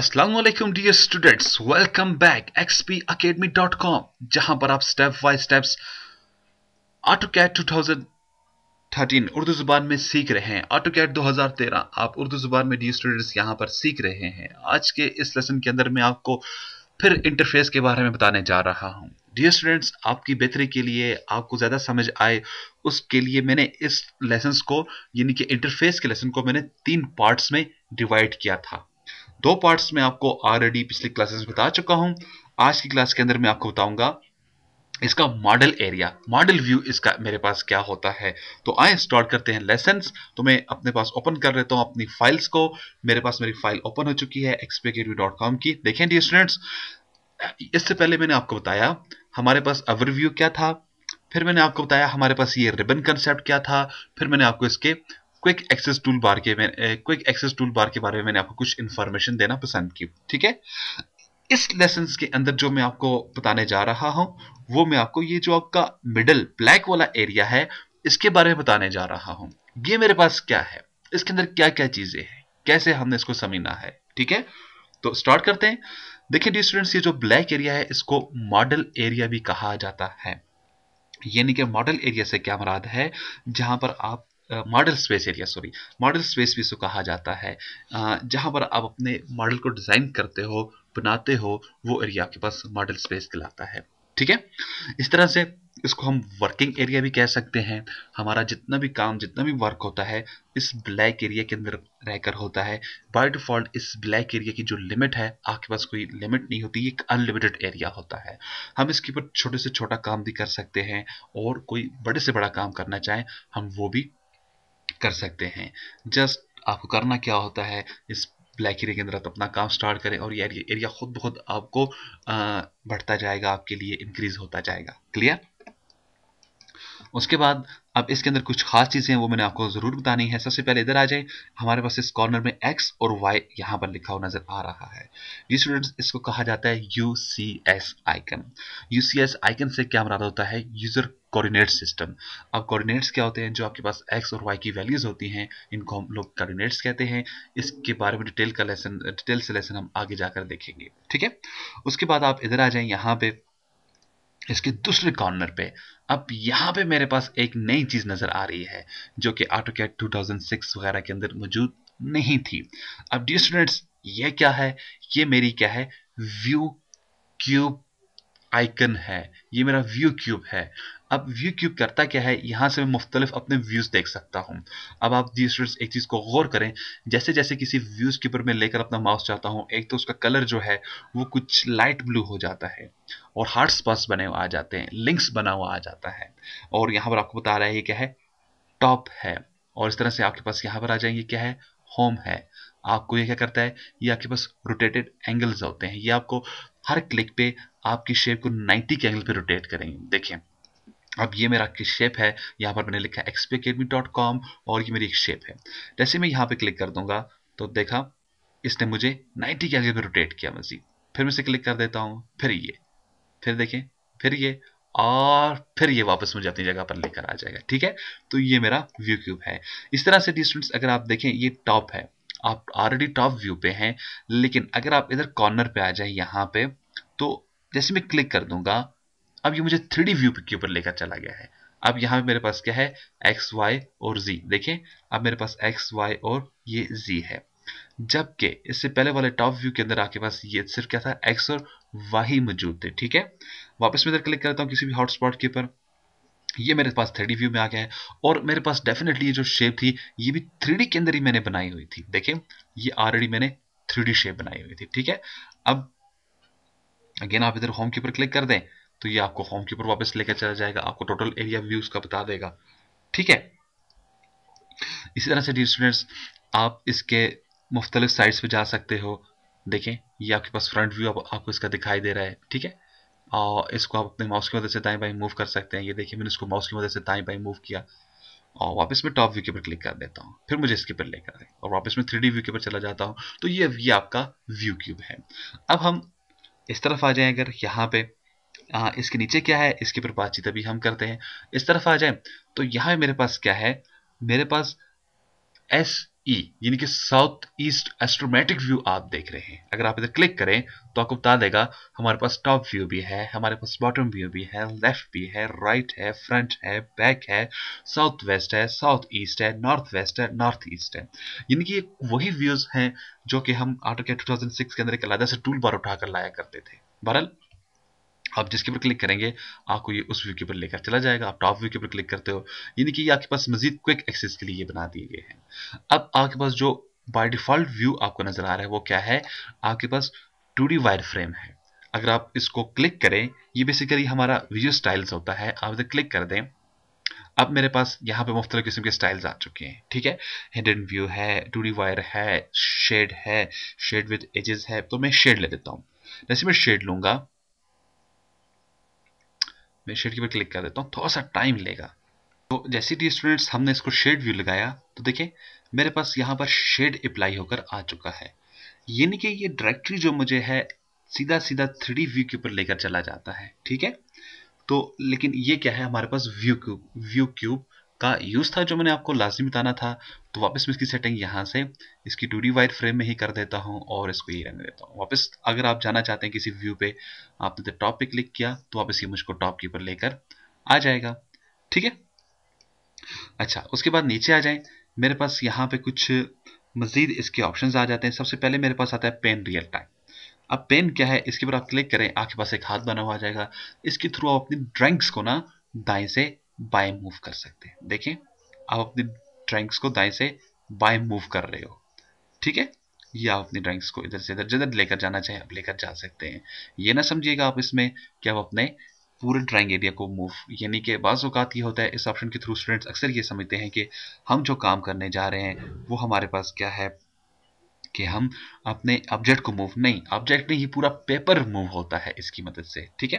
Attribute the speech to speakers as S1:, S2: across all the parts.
S1: Aslam dear students welcome back academy dot com जहां पर आप step by step AutoCAD thirteen Urdu ज़ुबान में सीख रहे हैं ऑटो कैट दो हज़ार तेरह आप उर्दू ज़ुबान में डी स्टूडेंट्स यहाँ पर सीख रहे हैं आज के इस लेसन के अंदर मैं आपको फिर इंटरफेस के बारे में बताने जा रहा हूँ डियर स्टूडेंट्स आपकी बेहतरी के लिए आपको ज़्यादा समझ आए उसके लिए मैंने इस लेसन को यानी कि इंटरफेस के लेसन को मैंने तीन पार्ट्स में डिवाइड किया था दो पार्ट्स में आपको ऑलरेडी पिछली क्लासेस बता चुका हूं आज की क्लास के अंदर मैं आपको बताऊंगा इसका मॉडल एरिया मॉडल व्यू इसका मेरे पास क्या होता है तो आए स्टार्ट करते हैं लेसन तो मैं अपने पास ओपन कर लेता हूं अपनी फाइल्स को मेरे पास मेरी फाइल ओपन हो चुकी है एक्सपेकेटिव की देखें डी स्टूडेंट्स इससे पहले मैंने आपको बताया हमारे पास ओवरव्यू क्या था फिर मैंने आपको बताया हमारे पास ये रिबन कंसेप्ट क्या था फिर मैंने आपको इसके क्विक एक्सेस टूल बार के क्विक एक्सेस टूल बार के बारे में मैंने आपको कुछ इन्फॉर्मेशन देना पसंद की ठीक है इस लेसन के अंदर जो मैं आपको बताने जा रहा हूं वो मैं आपको ये जो आपका मिडल ब्लैक वाला एरिया है इसके बारे में बताने जा रहा हूं ये मेरे पास क्या है इसके अंदर क्या क्या चीजें हैं कैसे हमने इसको समझना है ठीक है तो स्टार्ट करते हैं देखिए डी स्टूडेंट्स ये जो ब्लैक एरिया है इसको मॉडल एरिया भी कहा जाता है यानी कि मॉडल एरिया से क्या मराद है जहां पर आप model space area sorry model space भी इसको कहा जाता है जहाँ पर आप अपने मॉडल को डिज़ाइन करते हो बनाते हो वो एरिया आपके पास मॉडल स्पेस कहलाता है ठीक है इस तरह से इसको हम वर्किंग एरिया भी कह सकते हैं हमारा जितना भी काम जितना भी वर्क होता है इस ब्लैक एरिया के अंदर रहकर होता है बाय डिफॉल्ट इस ब्लैक एरिया की जो लिमिट है आपके पास कोई लिमिट नहीं होती एक अनलिमिटेड एरिया होता है हम इसके ऊपर छोटे से छोटा काम भी कर सकते हैं और कोई बड़े से बड़ा काम करना चाहें हम वो भी कर सकते हैं जस्ट आपको करना क्या होता है इस ब्लैक एरिया के अंदर आप अपना काम स्टार्ट करें और ये एरिया खुद बहुत आपको बढ़ता जाएगा आपके लिए इंक्रीज होता जाएगा क्लियर उसके बाद अब इसके अंदर कुछ खास चीज़ें हैं वो मैंने आपको ज़रूर बतानी है सबसे पहले इधर आ जाए हमारे पास इस कॉर्नर में एक्स और वाई यहाँ पर लिखा हुआ नज़र आ रहा है ये स्टूडेंट्स इसको कहा जाता है U C S icon U C S icon से क्या मराद होता है यूज़र कोऑर्डिनेट सिस्टम अब कोऑर्डिनेट्स क्या होते हैं जो आपके पास एक्स और वाई की वैल्यूज़ होती हैं इनको हम लोग कोऑर्डिनेट्स कहते हैं इसके बारे में डिटेल का लेसन डिटेल से लेसन हम आगे जाकर देखेंगे ठीक है उसके बाद आप इधर आ जाए यहाँ पे इसके दूसरे कॉर्नर पे अब यहाँ पे मेरे पास एक नई चीज़ नज़र आ रही है जो कि ऑटो कैट टू वगैरह के अंदर मौजूद नहीं थी अब डी स्टूडेंट्स ये क्या है ये मेरी क्या है व्यू क्यूब आइकन है ये मेरा व्यू क्यूब है अब व्यू क्यूब करता क्या है यहाँ से मैं मुख्तलिफ अपने व्यूज़ देख सकता हूँ अब आप दी स्टूडेंट्स एक चीज़ को गौर करें जैसे जैसे किसी व्यूज़ के ऊपर मैं लेकर अपना माउस चाहता हूँ एक तो उसका कलर जो है वो कुछ लाइट ब्लू हो जाता है और हार्ट स्पॉट्स बने हुए आ जाते हैं लिंक्स बना हुआ आ जाता है और यहाँ पर आपको बता रहा है ये क्या है टॉप है और इस तरह से आपके पास यहाँ पर आ जाएंगे क्या है होम है आपको ये क्या करता है ये आपके पास रोटेटेड एंगल्स होते हैं ये आपको हर क्लिक पे आपकी शेप को 90 के एंगल पे रोटेट करेंगे देखें अब ये मेरा किस शेप है यहाँ पर मैंने लिखा है डॉट कॉम और ये मेरी एक शेप है जैसे मैं यहाँ पे क्लिक कर दूंगा तो देखा इसने मुझे 90 के आगे में रोटेट किया मजीद फिर मैं इसे क्लिक कर देता हूँ फिर ये फिर देखें फिर ये और फिर ये वापस मुझे अपनी जगह पर लेकर आ जाएगा ठीक है तो ये मेरा व्यू क्यूब है इस तरह से स्टूडेंट्स अगर आप देखें ये टॉप है आप ऑलरेडी टॉप व्यू पे हैं लेकिन अगर आप इधर कॉर्नर पे आ जाए यहाँ पे तो जैसे मैं क्लिक कर दूंगा अब ये मुझे थ्री डी व्यू के ऊपर लेकर चला गया है अब यहाँ मेरे पास क्या है एक्स वाई और जी देखें अब मेरे पास एक्स वाई और ये जी है जबकि इससे पहले वाले टॉप व्यू के अंदर आपके पास ये सिर्फ क्या था एक्स और वाई मौजूद थे ठीक है वापस मैं इधर क्लिक करता हूँ किसी भी हॉटस्पॉट के ऊपर ये मेरे पास थ्री व्यू में आ गया है और मेरे पास डेफिनेटली जो शेप थी ये भी थ्री के अंदर ही मैंने बनाई हुई थी देखें ये ऑलरेडी मैंने थ्री शेप बनाई हुई थी ठीक है अब अगेन आप इधर होम के ऊपर क्लिक कर दें तो ये आपको होम के ऊपर वापस लेकर चला जाएगा आपको टोटल एरिया व्यूज का बता देगा ठीक है इसी तरह से डी स्टूडेंट्स आप इसके मुख्तलिफ साइड्स पे जा सकते हो देखें ये आपके पास फ्रंट व्यू आपको इसका दिखाई दे रहा है ठीक है और इसको आप अपने माउस की मदद से दाएं बाएं मूव कर सकते हैं ये देखिए मैंने इसको माउस की मदद से दाएं बाएं मूव किया और वापस मैं टॉप व्यू के ऊपर क्लिक कर देता हूँ फिर मुझे इसके ऊपर लेकर आए और वापस में थ्री व्यू के ऊपर चला जाता हूँ तो ये ये आपका व्यू क्यूब है अब हम इस तरफ आ जाएं अगर यहाँ पे आ, इसके नीचे क्या है इसके ऊपर बातचीत अभी हम करते हैं इस तरफ आ जाए तो यहाँ मेरे पास क्या है मेरे पास एस ई e, यानी कि साउथ ईस्ट एस्ट्रोमेटिक व्यू आप देख रहे हैं अगर आप इधर क्लिक करें तो आपको बता देगा हमारे पास टॉप व्यू भी है हमारे पास बॉटम व्यू भी है लेफ्ट भी है राइट है फ्रंट है बैक है साउथ वेस्ट है साउथ ईस्ट है नॉर्थ वेस्ट है नॉर्थ ईस्ट है यानी कि वही व्यूज हैं जो कि हम आटो के टू के अंदर एक अलग से टूल बार उठाकर लाया करते थे बहरल आप जिसके ऊपर क्लिक करेंगे आपको ये उस व्यू के ऊपर लेकर चला जाएगा आप टॉप व्यू के ऊपर क्लिक करते हो यानी कि ये आपके पास मजीद क्विक एक्सेस के लिए ये बना दिए गए हैं अब आपके पास जो बाय डिफ़ॉल्ट व्यू आपको नज़र आ रहा है वो क्या है आपके पास टू डी वायर फ्रेम है अगर आप इसको क्लिक करें ये बेसिकली हमारा वीडियो स्टाइल्स होता है आप इसे क्लिक कर दें अब मेरे पास यहाँ पे मुख्तलिफ किस्म के स्टाइल्स आ चुके हैं ठीक है हिडन व्यू है टू डी वायर है शेड है शेड विद एजेस है तो मैं शेड ले देता हूँ जैसे मैं शेड लूंगा मैं शेड के ऊपर क्लिक कर देता हूँ थोड़ा सा टाइम लेगा तो जैसे कि स्टूडेंट्स हमने इसको शेड व्यू लगाया तो देखिए मेरे पास यहाँ पर शेड अप्लाई होकर आ चुका है यानी कि ये डायरेक्टरी जो मुझे है सीधा सीधा थ्री व्यू के ऊपर लेकर चला जाता है ठीक है तो लेकिन ये क्या है हमारे पास व्यू क्यूब व्यू क्यूब का यूज़ था जो मैंने आपको लाजमी बताना था तो वापस मैं इसकी सेटिंग यहाँ से इसकी टू वाइड फ्रेम में ही कर देता हूँ और इसको ये रहने देता हूँ वापस अगर आप जाना चाहते हैं किसी व्यू पे आपने तो टॉप पे क्लिक किया तो वापस ये मुझको टॉप के ऊपर लेकर आ जाएगा ठीक है अच्छा उसके बाद नीचे आ जाए मेरे पास यहाँ पे कुछ मज़ीद इसके ऑप्शन आ जाते हैं सबसे पहले मेरे पास आता है पेन रियल टाइम अब पेन क्या है इसके ऊपर आप क्लिक करें आपके पास एक हाथ बना हुआ आ जाएगा इसके थ्रू आप अपनी ड्राइंग्स को ना दाएं से बाएं मूव कर सकते हैं देखें आप अपनी ड्राइंग्स को दाएं से बाएं मूव कर रहे हो ठीक है या आप अपनी ड्राइंग्स को इधर से इधर जिधर लेकर जाना चाहे आप लेकर जा सकते हैं ये ना समझिएगा आप इसमें कि आप अपने पूरे ड्राइंग एरिया को मूव यानी कि बाज़ अवत ये होता है इस ऑप्शन के थ्रू स्टूडेंट्स अक्सर ये समझते हैं कि हम जो काम करने जा रहे हैं वो हमारे पास क्या है कि हम अपने ऑब्जेक्ट को मूव नहीं ऑब्जेक्ट नहीं ये पूरा पेपर मूव होता है इसकी मदद से ठीक है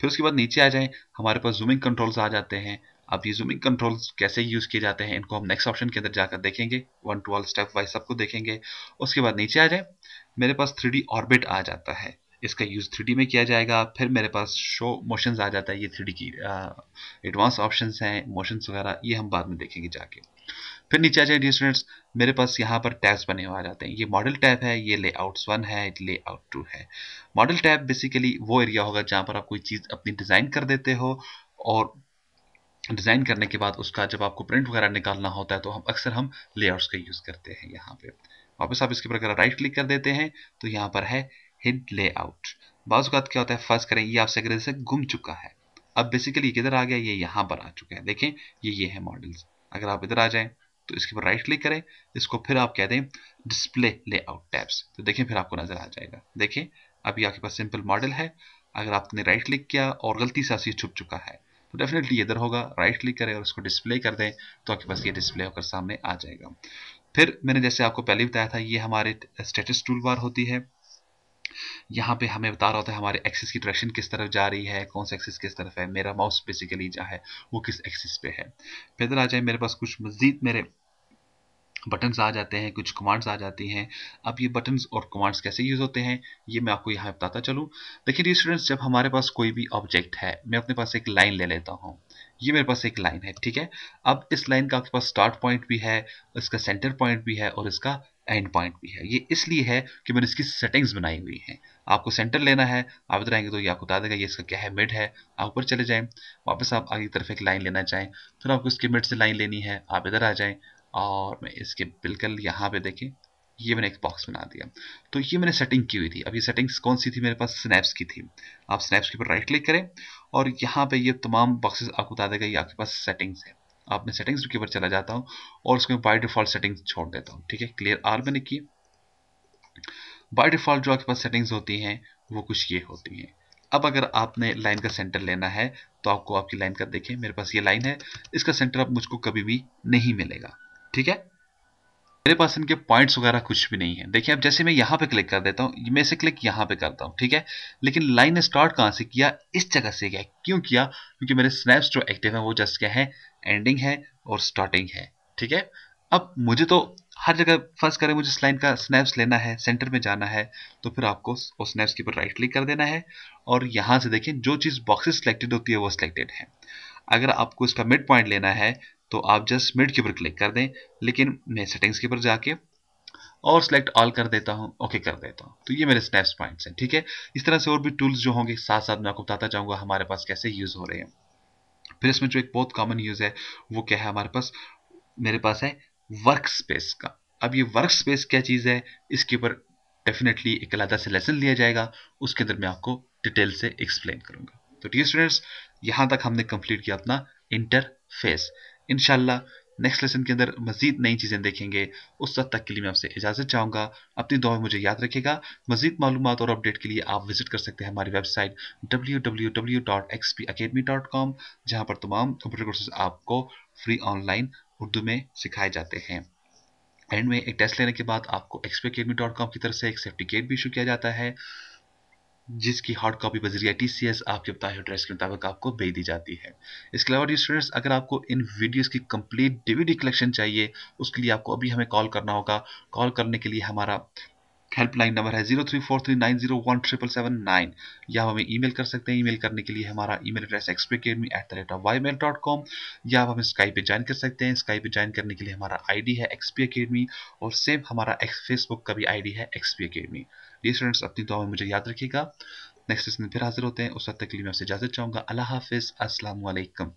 S1: फिर उसके बाद नीचे आ जाएं हमारे पास जूमिंग कंट्रोल्स आ जाते हैं अब ये जूमिंग कंट्रोल कैसे यूज़ किए जाते हैं इनको हम नेक्स्ट ऑप्शन के अंदर जाकर देखेंगे one to all step wise सबको देखेंगे उसके बाद नीचे आ जाए मेरे पास थ्री ऑर्बिट आ जाता है इसका यूज़ थ्री में किया जाएगा फिर मेरे पास शो मोशन आ जाता है ये थ्री की एडवांस ऑप्शन हैं मोशन वगैरह ये हम बाद में देखेंगे जाके फिर नीचे आ जाए डी स्टूडेंट्स मेरे पास यहाँ पर टैब्स बने हुए आ जाते हैं ये मॉडल टैब है ये लेआउट्स वन है ले आउट टू है मॉडल टैब बेसिकली वो एरिया होगा जहाँ पर आप कोई चीज़ अपनी डिज़ाइन कर देते हो और डिज़ाइन करने के बाद उसका जब आपको प्रिंट वगैरह निकालना होता है तो हम अक्सर हम लेआउट्स का यूज़ करते हैं यहाँ पे वापस आप इसके ऊपर अगर राइट क्लिक कर देते हैं तो यहाँ पर है हिड लेआउट बाद क्या होता है फर्स्ट करें ये आपसे अगर जैसे गुम चुका है अब बेसिकली किधर आ गया ये यहाँ पर आ चुका है देखें ये ये है मॉडल्स अगर आप इधर आ जाएँ तो इसके ऊपर राइट क्लिक करें इसको फिर आप कह दें डिस्प्ले लेआउट टैब्स तो देखें फिर आपको नज़र आ जाएगा देखें अभी आपके पास सिंपल मॉडल है अगर आपने राइट क्लिक किया और गलती से छुप चुका है तो डेफिनेटली इधर होगा राइट क्लिक करें और उसको डिस्प्ले कर दें तो आपके पास ये डिस्प्ले होकर सामने आ जाएगा फिर मैंने जैसे आपको पहले बताया था ये हमारे स्टेटस टूल बार होती है यहाँ पे हमें बता रहा होता है हमारे एक्सिस की डायरेक्शन किस तरफ जा रही है कौन सा एक्सिस किस तरफ है मेरा माउस बेसिकली जहाँ है वो किस एक्सिस पे है फिर इधर आ जाए मेरे पास कुछ मजीद मेरे बटन्स आ जाते हैं कुछ कमांड्स आ जाती हैं अब ये बटन्स और कमांड्स कैसे यूज़ होते हैं ये मैं आपको यहाँ बताता चलूँ देखिए जी स्टूडेंट्स जब हमारे पास कोई भी ऑब्जेक्ट है मैं अपने पास एक लाइन ले लेता हूँ ये मेरे पास एक लाइन है ठीक है अब इस लाइन का आपके पास स्टार्ट पॉइंट भी है इसका सेंटर पॉइंट भी है और इसका एंड पॉइंट भी है ये इसलिए है कि मैंने इसकी सेटिंग्स बनाई हुई हैं आपको सेंटर लेना है आप इधर आएंगे तो ये आपको बता देगा ये इसका क्या है मिड है आप ऊपर चले जाएं वापस आप आगे की तरफ एक लाइन लेना चाहें फिर आपको इसके मिड से लाइन लेनी है आप इधर आ जाएं और मैं इसके बिल्कुल यहाँ पे देखें ये मैंने एक बॉक्स बना दिया तो ये मैंने सेटिंग की हुई थी अब ये सेटिंग्स कौन सी थी मेरे पास स्नैप्स की थी आप स्नैप्स के ऊपर राइट क्लिक करें और यहाँ पे ये तमाम बॉक्सेस आपको बता देगा ये आपके पास सेटिंग्स है आप मैं सेटिंग्स के ऊपर चला जाता हूँ और उसमें बाई डिफॉल्ट सेटिंग्स छोड़ देता हूँ ठीक है क्लियर आर मैंने की बाई डिफॉल्ट जो आपके पास सेटिंग्स होती हैं वो कुछ ये होती हैं अब अगर आपने लाइन का सेंटर लेना है तो आपको आपकी लाइन का देखें मेरे पास ये लाइन है इसका सेंटर अब मुझको कभी भी नहीं मिलेगा ठीक है मेरे पास इनके पॉइंट्स वगैरह कुछ भी नहीं है देखिए अब जैसे मैं यहाँ पे क्लिक कर देता हूँ मैं इसे क्लिक यहां पे करता हूँ ठीक है लेकिन लाइन स्टार्ट कहां से किया इस जगह से किया क्यों किया क्योंकि मेरे स्नैप्स जो एक्टिव है वो जस्ट क्या है एंडिंग है और स्टार्टिंग है ठीक है अब मुझे तो हर जगह फर्स्ट करें मुझे इस लाइन का स्नैप्स लेना है सेंटर में जाना है तो फिर आपको उस स्नैप्स के ऊपर राइट क्लिक कर देना है और यहाँ से देखें जो चीज़ बॉक्सेस सिलेक्टेड होती है वो सिलेक्टेड है अगर आपको इसका मिड पॉइंट लेना है तो आप जस्ट मिड के ऊपर क्लिक कर दें लेकिन मैं सेटिंग्स के ऊपर जाके और सिलेक्ट ऑल कर देता हूँ ओके कर देता हूँ तो ये मेरे स्नैप्स पॉइंट्स हैं ठीक है इस तरह से और भी टूल्स जो होंगे साथ साथ मैं आपको बताता चाहूँगा हमारे पास कैसे यूज़ हो रहे हैं फिर इसमें जो एक बहुत कॉमन यूज़ है वो क्या है हमारे पास मेरे पास है वर्क स्पेस का अब ये वर्क स्पेस क्या चीज़ है इसके ऊपर डेफिनेटली एक अलहदा से लेसन लिया जाएगा उसके अंदर मैं आपको डिटेल से एक्सप्लेन करूँगा तो डी स्टूडेंट्स यहाँ तक हमने कंप्लीट किया अपना इंटरफेस इनशाला नेक्स्ट लेसन के अंदर मजीद नई चीज़ें देखेंगे उस वक्त तक के लिए मैं आपसे इजाज़त चाहूँगा अपनी दुआ मुझे याद रखेगा मजीद मालूम और अपडेट के लिए आप विजिट कर सकते हैं हमारी website W W W dot X P academy dot com जहाँ पर तमाम कंप्यूटर कोर्सेज आपको फ्री ऑनलाइन उर्दू में सिखाए जाते हैं एंड में एक टेस्ट लेने के बाद आपको एक्सपी अकेडमी डॉट कॉम की तरफ से एक सेफ्टी गेट भी इशू किया जाता है जिसकी हार्ड कॉपी बजरिया टी सी एस आपके बताए एड्रेस के मुताबिक आपको भेज दी जाती है इसके अलावा स्टूडेंट्स अगर आपको इन वीडियोस की कंप्लीट डीवीडी कलेक्शन चाहिए उसके लिए आपको अभी हमें कॉल करना होगा कॉल करने के लिए हमारा हेल्पलाइन नंबर है zero three four three nine zero one triple seven nine या हमें ईमेल कर सकते हैं ईमेल करने के लिए हमारा email address XP academy at the rate of Y mail dot com या आप हमें स्काई पे ज्वाइन कर सकते हैं स्काई पे ज्वाइन करने के लिए हमारा आईडी है एक्सपी अकेडमी और सेम हमारा फेसबुक का भी डी है एक्सपी अकेडमी डी स्टूडेंट्स अपनी दुआ में मुझे याद रखिएगा नेक्स्ट इसमें फिर हाजिर होते हैं उस वक्त तक के लिए मैं आपसे इजाजत चाहूँगा अल्लाह हाफिज़ असलकम